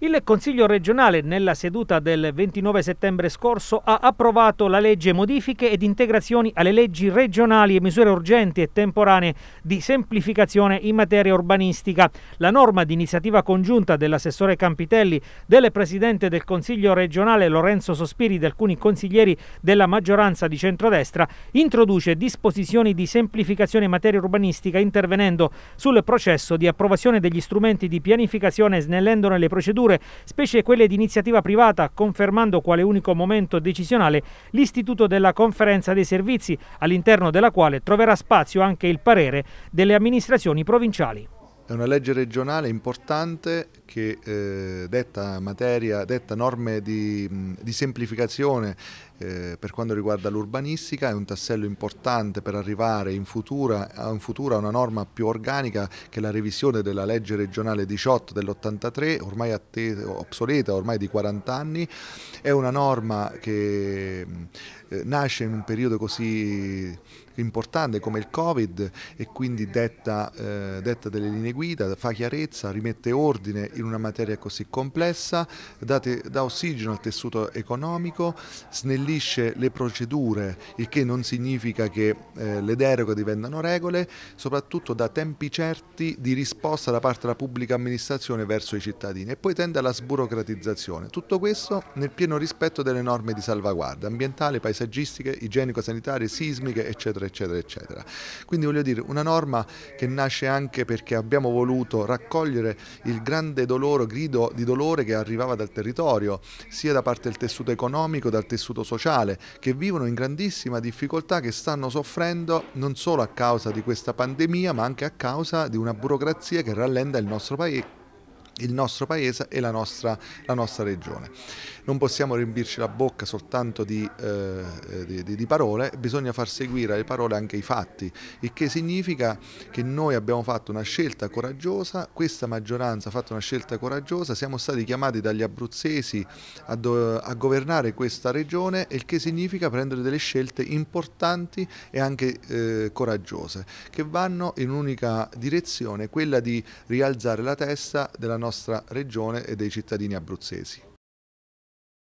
Il Consiglio regionale nella seduta del 29 settembre scorso ha approvato la legge modifiche ed integrazioni alle leggi regionali e misure urgenti e temporanee di semplificazione in materia urbanistica. La norma di iniziativa congiunta dell'assessore Campitelli, del presidente del Consiglio regionale Lorenzo Sospiri e di alcuni consiglieri della maggioranza di centrodestra introduce disposizioni di semplificazione in materia urbanistica intervenendo sul processo di approvazione degli strumenti di pianificazione snellendone le procedure strutture, specie quelle di iniziativa privata, confermando quale unico momento decisionale l'istituto della conferenza dei servizi, all'interno della quale troverà spazio anche il parere delle amministrazioni provinciali. È una legge regionale importante che eh, detta, materia, detta norme di, di semplificazione eh, per quanto riguarda l'urbanistica, è un tassello importante per arrivare in, futura, in futuro a una norma più organica che la revisione della legge regionale 18 dell'83, ormai obsoleta, ormai di 40 anni, è una norma che eh, nasce in un periodo così importante come il Covid e quindi detta, eh, detta delle linee guida guida, fa chiarezza, rimette ordine in una materia così complessa, dà, dà ossigeno al tessuto economico, snellisce le procedure, il che non significa che eh, le deroghe diventano regole, soprattutto dà tempi certi di risposta da parte della pubblica amministrazione verso i cittadini e poi tende alla sburocratizzazione. Tutto questo nel pieno rispetto delle norme di salvaguardia ambientale, paesaggistiche, igienico-sanitarie, sismiche, eccetera, eccetera, eccetera. Quindi voglio dire, una norma che nasce anche perché abbiamo abbiamo voluto raccogliere il grande dolore, grido di dolore che arrivava dal territorio, sia da parte del tessuto economico, dal tessuto sociale, che vivono in grandissima difficoltà, che stanno soffrendo non solo a causa di questa pandemia, ma anche a causa di una burocrazia che rallenta il nostro paese il nostro paese e la nostra, la nostra regione. Non possiamo riempirci la bocca soltanto di, eh, di, di parole, bisogna far seguire alle parole anche i fatti, il che significa che noi abbiamo fatto una scelta coraggiosa, questa maggioranza ha fatto una scelta coraggiosa, siamo stati chiamati dagli abruzzesi a, do, a governare questa regione, il che significa prendere delle scelte importanti e anche eh, coraggiose, che vanno in un'unica direzione, quella di rialzare la testa della nostra nostra regione e dei cittadini abruzzesi.